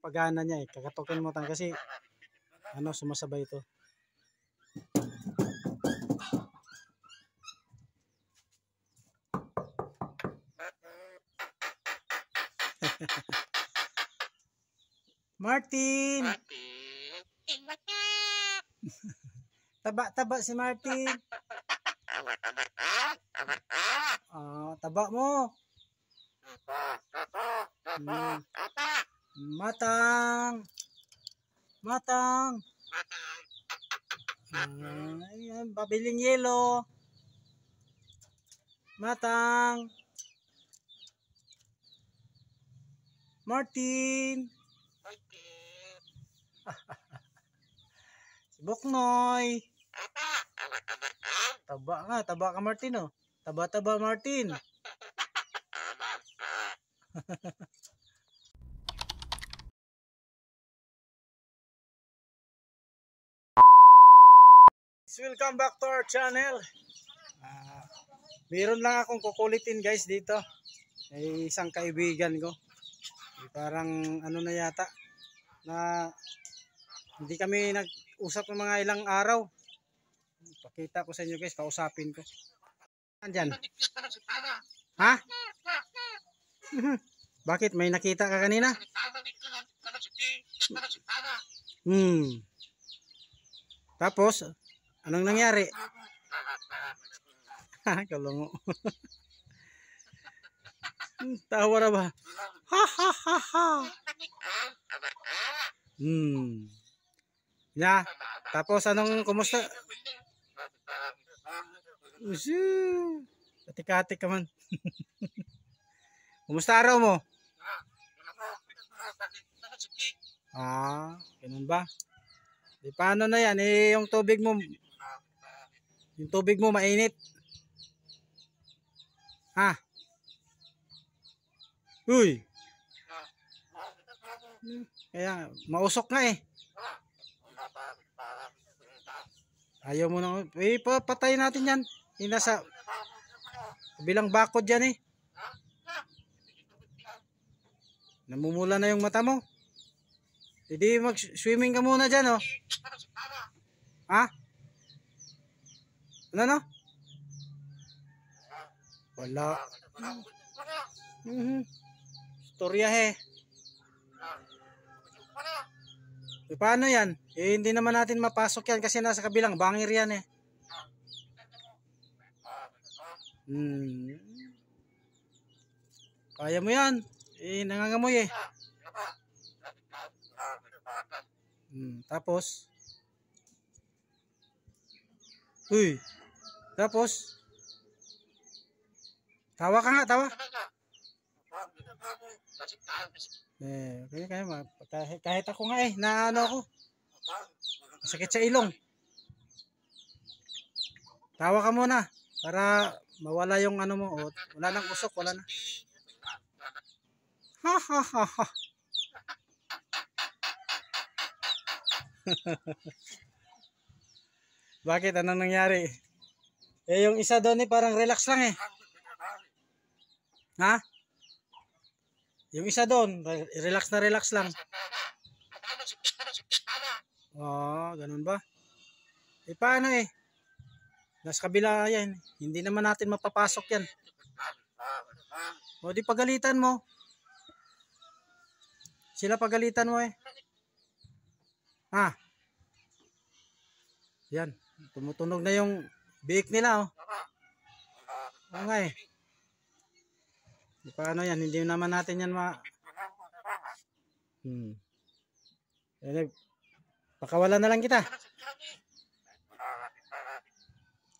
pagana niya eh. Kakatokin mo tan kasi ano sumasabay ito. Martin. Martin. Taba-taba si Martin. Ah, taba mo. Hmm. Matang! Matang! Ayan, babiling yelo. Matang! Martin! si Boknoy! Taba nga, taba ka Martin oh. Taba-taba Martin. welcome back to our channel. Uh, meron lang akong kukulitin guys dito. Ay isang kaibigan ko. Ay, parang ano na yata na hindi kami nag-usap ng mga ilang araw. Pakita ko sa inyo guys, kausapin ko. Andiyan. Ha? Bakit may nakita ka kanina? Hmm. Tapos Anong nangyari? Kalungo. Tawa na ba? Ha ha ha ha. Hmm. Ya. Tapos anong kumusta? Usu. Katikati ka man. kumusta araw mo? Ah, ganun ba? Di eh, paano na yan? Eh, yung tubig mo yung tubig mo mainit. Ha? Uy. Kaya mausok nga eh. Ayaw mo nang eh patay natin 'yan. nasa bilang bakod 'yan eh. Namumula na yung mata mo. Hindi mag-swimming ka muna dyan, oh. Ha? Ano na? Wala. Mm -hmm. Storya he. E, paano yan? Eh, hindi naman natin mapasok yan kasi nasa kabilang bangir yan eh. Hmm. Kaya mo yan. Eh, nangangamoy eh. Hmm, tapos? Uy. Tapos? Tawa ka nga, tawa. Eh, okay, kaya ma kahit, kahit ako nga eh, naano ako. Sakit sa ilong. Tawa ka muna para mawala yung ano mo. O, wala nang usok, wala na. Ha ha ha ha. Bakit? Anong nangyari? Eh, yung isa doon eh, parang relax lang eh. Ha? Yung isa doon, relax na relax lang. Oo, oh, ganun ba? Eh, paano eh? Nasa kabila yan. Hindi naman natin mapapasok yan. O, di pagalitan mo. Sila pagalitan mo eh. Ah. Yan. Tumutunog na yung biik nila oh. Okay. Di eh. paano yan? Hindi naman natin yan ma... Hmm. Yan, eh. pakawala na lang kita.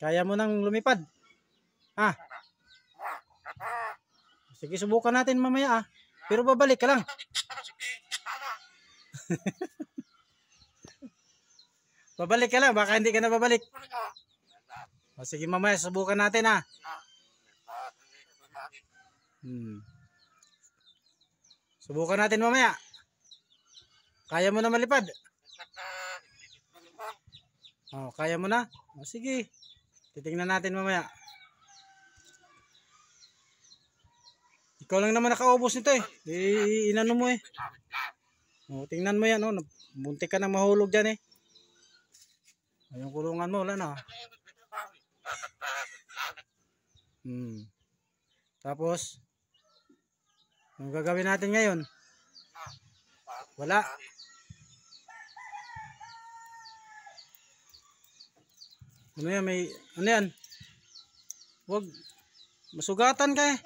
Kaya mo nang lumipad. Ha? Ah. Sige, subukan natin mamaya ah. Pero babalik ka lang. Babalik ka lang, baka hindi ka na babalik. O, sige mamaya, subukan natin ha. Hmm. Subukan natin mamaya. Kaya mo na malipad? O, kaya mo na? O, sige. Titingnan natin mamaya. Ikaw lang naman nakaubos nito eh. I inano mo eh. O, tingnan mo yan. O, oh. buntik ka na mahulog dyan eh. Yung kulungan mo, wala na. Hmm. Tapos, anong gagawin natin ngayon? Wala. Ano yan? May, ano yan? Huwag. Masugatan ka eh.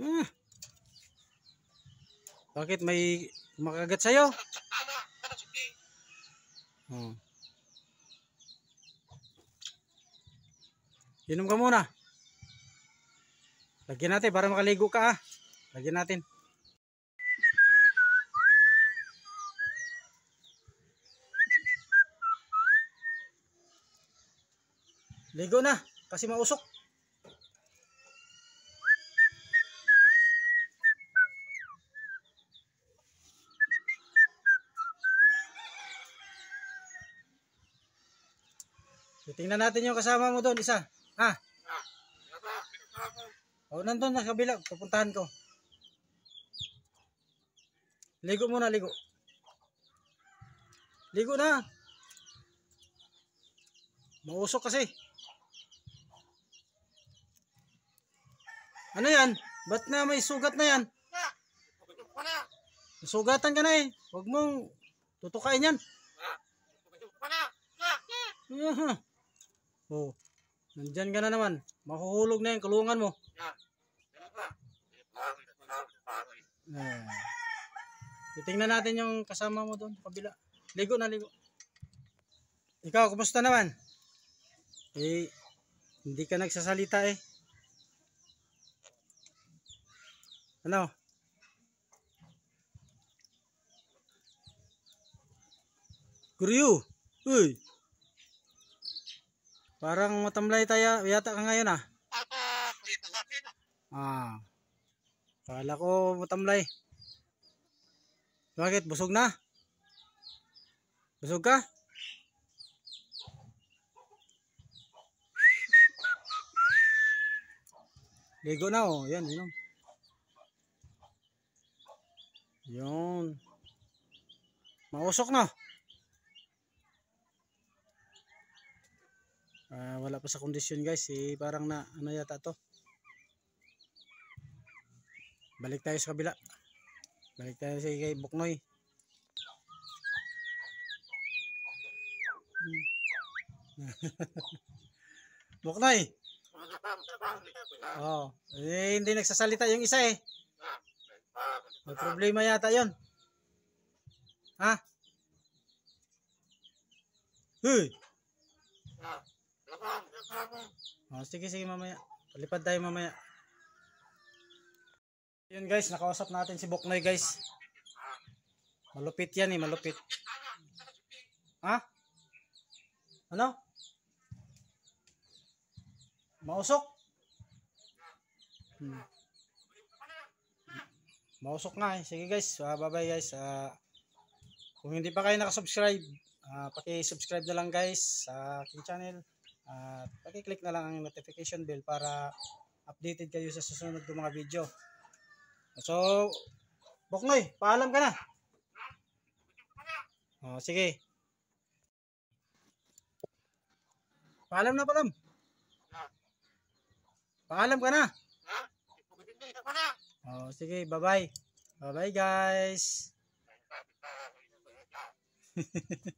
Hmm. Bakit may makagat sa'yo? Hmm. Inom ka muna. Lagyan natin para makaligo ka ah. Lagyan natin. Ligo na kasi mausok. Tingnan natin yung kasama mo doon, isa. Ha? Oh, nandun na sa kabila, pupuntahan ko. Ligo muna, ligo. Ligo na. Mausok kasi. Ano yan? Ba't na may sugat na yan? Sugatan ka na eh. Huwag mong tutukain yan. Yeah. Oh. Nandiyan ka na naman. Mahuhulog na 'yan, kulungan mo. Ah. Titingnan natin yung kasama mo doon, kabila. Ligo na, ligo. Ikaw, kumusta naman? Eh, hindi ka nagsasalita eh. Ano? Kuryu! Uy! Parang matamlay tayo yata ka ngayon ah. Ah. Pala ko matamlay. Bakit? Busog na? Busog ka? Ligo na oh. Yan, inom. Oh. Yun. Mausok na. uh, wala pa sa kondisyon guys eh, parang na ano yata to balik tayo sa kabila balik tayo sa kay Buknoy Buknoy oh, eh, hindi nagsasalita yung isa eh may problema yata yon ha Hey! Oh, sige, sige mamaya. Palipad tayo mamaya. Yun guys, nakausap natin si Boknoy guys. Malupit yan eh, malupit. Ha? Ano? Mausok? Hmm. Mausok nga eh. Sige guys, uh, ah, bye bye guys. Uh, kung hindi pa kayo nakasubscribe, uh, paki-subscribe na lang guys sa aking channel. At ah, pakiclick na lang ang notification bell para updated kayo sa susunod ko mga video. So, Boknoy, paalam ka na. Oh, sige. Paalam na, paalam. Paalam ka na. Oh, sige, bye-bye. Bye-bye, guys.